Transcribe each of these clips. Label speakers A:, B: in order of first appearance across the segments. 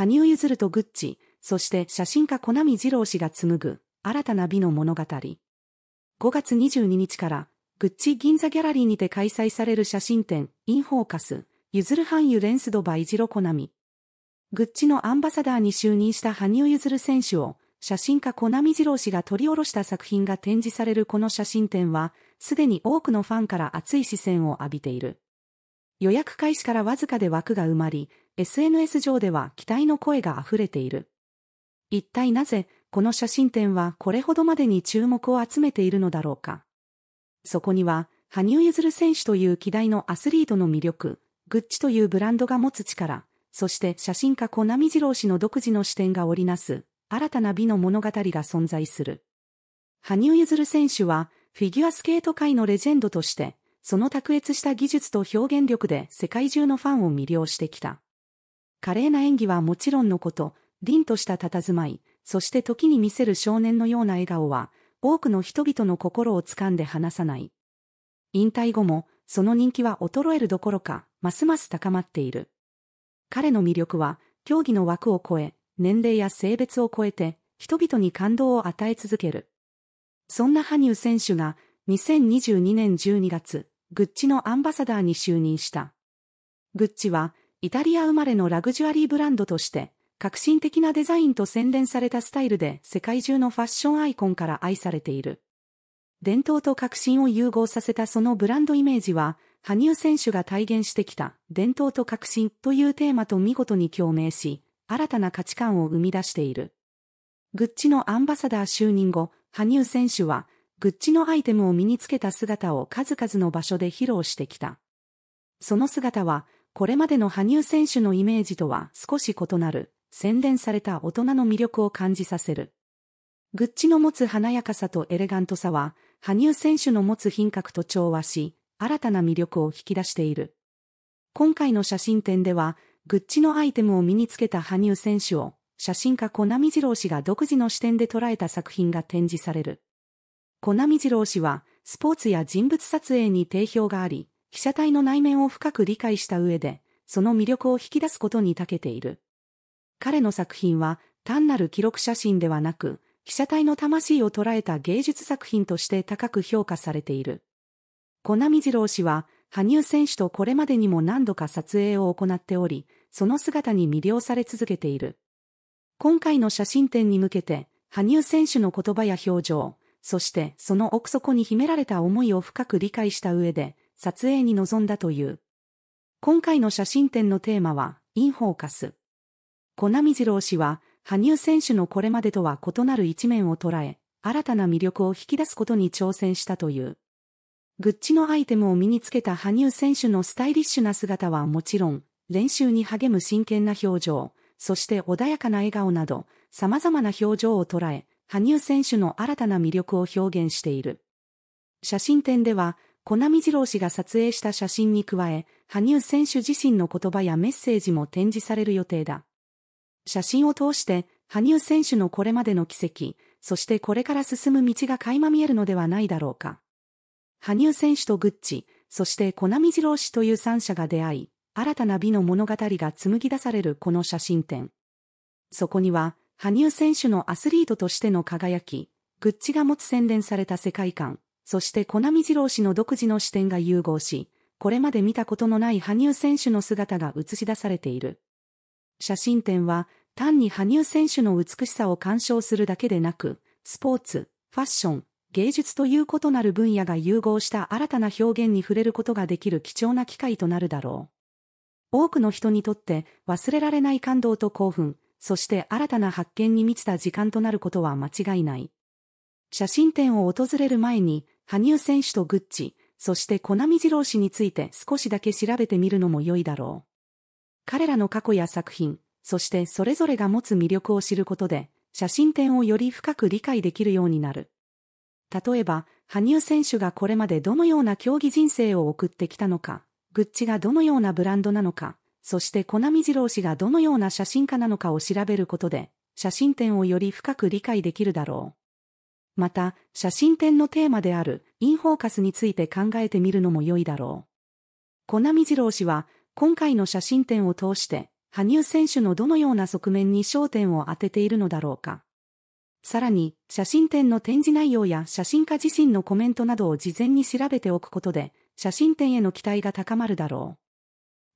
A: 羽生結弦とグッチ、そして写真家小波二郎氏が紡ぐ新たな美の物語。5月22日から、グッチ銀座ギャラリーにて開催される写真展、インフォーカス、譲る俳優レンスドバイジロコナミ。グッチのアンバサダーに就任した羽生結弦選手を、写真家コナミ二郎氏が撮り下ろした作品が展示されるこの写真展は、すでに多くのファンから熱い視線を浴びている。予約開始からわずかで枠が埋まり、SNS 上では期待の声が溢れている。一体なぜ、この写真展はこれほどまでに注目を集めているのだろうか。そこには、羽生結弦選手という期待のアスリートの魅力、グッチというブランドが持つ力、そして写真家小波次郎氏の独自の視点が織りなす、新たな美の物語が存在する。羽生結弦選手は、フィギュアスケート界のレジェンドとして、その卓越した技術と表現力で世界中のファンを魅了してきた。華麗な演技はもちろんのこと、凛とした佇まい、そして時に見せる少年のような笑顔は、多くの人々の心をつかんで離さない。引退後も、その人気は衰えるどころか、ますます高まっている。彼の魅力は、競技の枠を超え、年齢や性別を超えて、人々に感動を与え続ける。そんな羽生選手が、2022年12月、グッチのアンバサダーに就任した。グッチは、イタリア生まれのラグジュアリーブランドとして、革新的なデザインと洗練されたスタイルで世界中のファッションアイコンから愛されている。伝統と革新を融合させたそのブランドイメージは、羽生選手が体現してきた伝統と革新というテーマと見事に共鳴し、新たな価値観を生み出している。グッチのアンバサダー就任後、羽生選手は、グッチのアイテムを身につけた姿を数々の場所で披露してきた。その姿は、これまでの羽生選手のイメージとは少し異なる、洗練された大人の魅力を感じさせる。グッチの持つ華やかさとエレガントさは、羽生選手の持つ品格と調和し、新たな魅力を引き出している。今回の写真展では、グッチのアイテムを身につけた羽生選手を、写真家コナミジロ氏が独自の視点で捉えた作品が展示される。コナミジロ氏は、スポーツや人物撮影に定評があり、被写体の内面を深く理解した上で、その魅力を引き出すことに長けている。彼の作品は単なる記録写真ではなく、被写体の魂を捉えた芸術作品として高く評価されている。小波ミ郎氏は、羽生選手とこれまでにも何度か撮影を行っており、その姿に魅了され続けている。今回の写真展に向けて、羽生選手の言葉や表情、そしてその奥底に秘められた思いを深く理解した上で、撮影に臨んだという。今回の写真展のテーマは、インフォーカス。コナミジロー氏は、羽生選手のこれまでとは異なる一面を捉え、新たな魅力を引き出すことに挑戦したという。グッチのアイテムを身につけた羽生選手のスタイリッシュな姿はもちろん、練習に励む真剣な表情、そして穏やかな笑顔など、様々な表情を捉え、羽生選手の新たな魅力を表現している。写真展では、コナミ郎氏が撮影した写真に加え、羽生選手自身の言葉やメッセージも展示される予定だ。写真を通して、羽生選手のこれまでの奇跡、そしてこれから進む道が垣間見えるのではないだろうか。羽生選手とグッチ、そしてコナミ郎氏という三者が出会い、新たな美の物語が紡ぎ出されるこの写真展。そこには、羽生選手のアスリートとしての輝き、グッチが持つ宣伝された世界観、そしてコナミ二郎氏の独自の視点が融合し、これまで見たことのない羽生選手の姿が映し出されている。写真展は、単に羽生選手の美しさを鑑賞するだけでなく、スポーツ、ファッション、芸術という異なる分野が融合した新たな表現に触れることができる貴重な機会となるだろう。多くの人にとって忘れられない感動と興奮、そして新たな発見に満ちた時間となることは間違いない。写真展を訪れる前に、羽生選手とグッチ、そしてコナミ二郎氏について少しだけ調べてみるのも良いだろう。彼らの過去や作品、そしてそれぞれが持つ魅力を知ることで、写真展をより深く理解できるようになる。例えば、羽生選手がこれまでどのような競技人生を送ってきたのか、グッチがどのようなブランドなのか、そしてコナミ二郎氏がどのような写真家なのかを調べることで、写真展をより深く理解できるだろう。また、写真展のテーマであるインフォーカスについて考えてみるのも良いだろう。コナミ郎氏は、今回の写真展を通して、羽生選手のどのような側面に焦点を当てているのだろうか。さらに、写真展の展示内容や写真家自身のコメントなどを事前に調べておくことで、写真展への期待が高まるだろ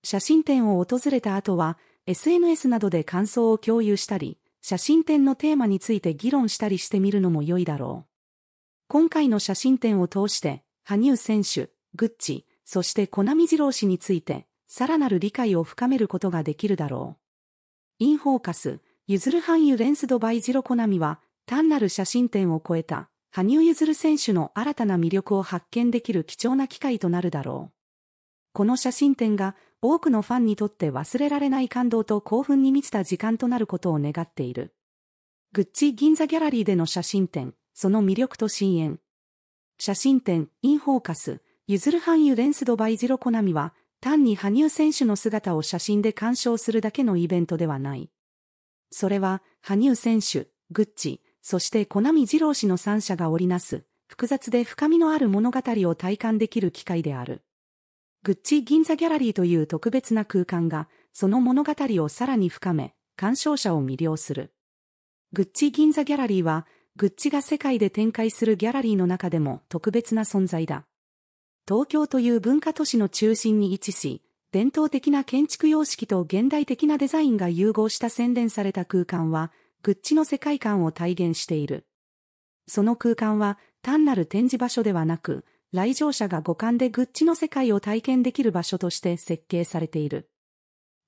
A: う。写真展を訪れた後は、SNS などで感想を共有したり、写真展のテーマについて議論したりしてみるのも良いだろう。今回の写真展を通して、羽生選手、グッチ、そしてコナミ二郎氏について、さらなる理解を深めることができるだろう。インフォーカス、ゆずる俳優レンスドバイジロコナミは、単なる写真展を超えた、羽生結弦選手の新たな魅力を発見できる貴重な機会となるだろう。この写真展が多くのファンにとって忘れられない感動と興奮に満ちた時間となることを願っている。グッチ銀座ギャラリーでの写真展、その魅力と深淵。写真展、インフォーカス、ゆずる韓ユレンスドバイジロコナミは、単に羽生選手の姿を写真で鑑賞するだけのイベントではない。それは、羽生選手、グッチ、そしてコナミ二郎氏の三者が織りなす、複雑で深みのある物語を体感できる機会である。グッチ銀座ギャラリーという特別な空間が、その物語をさらに深め、鑑賞者を魅了する。グッチ銀座ギャラリーは、グッチが世界で展開するギャラリーの中でも特別な存在だ。東京という文化都市の中心に位置し、伝統的な建築様式と現代的なデザインが融合した洗練された空間は、グッチの世界観を体現している。その空間は単なる展示場所ではなく、来場者が五感でグッチの世界を体験できる場所として設計されている。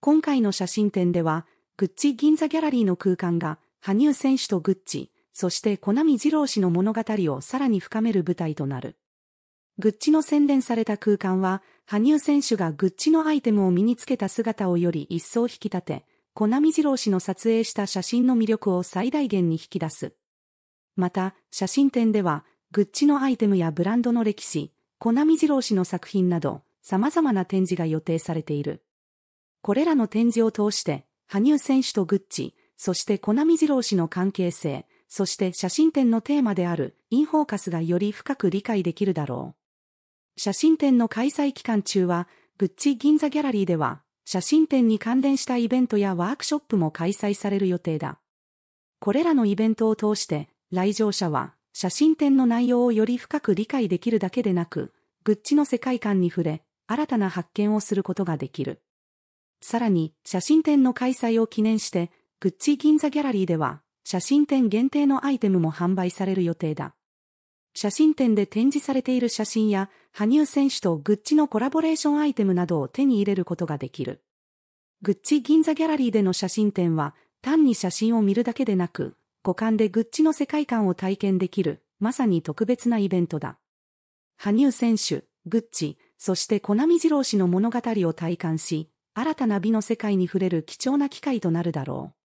A: 今回の写真展では、グッチ銀座ギャラリーの空間が、羽生選手とグッチ、そしてコナミ二郎氏の物語をさらに深める舞台となる。グッチの洗練された空間は、羽生選手がグッチのアイテムを身につけた姿をより一層引き立て、コナミ二郎氏の撮影した写真の魅力を最大限に引き出す。また、写真展では、グッチのアイテムやブランドの歴史、コナミ二郎氏の作品など、様々な展示が予定されている。これらの展示を通して、羽生選手とグッチ、そしてコナミ二郎氏の関係性、そして写真展のテーマであるインフォーカスがより深く理解できるだろう。写真展の開催期間中は、グッチ銀座ギャラリーでは、写真展に関連したイベントやワークショップも開催される予定だ。これらのイベントを通して、来場者は写真展の内容をより深く理解できるだけでなく、グッチの世界観に触れ、新たな発見をすることができる。さらに、写真展の開催を記念して、グッチ銀座ギャラリーでは、写真展限定のアイテムも販売される予定だ。写真展で展示されている写真や、羽生選手とグッチのコラボレーションアイテムなどを手に入れることができる。グッチ銀座ギャラリーでの写真展は、単に写真を見るだけでなく、五感でグッチの世界観を体験できる、まさに特別なイベントだ。羽生選手、グッチ、そしてコナミ二郎氏の物語を体感し、新たな美の世界に触れる貴重な機会となるだろう。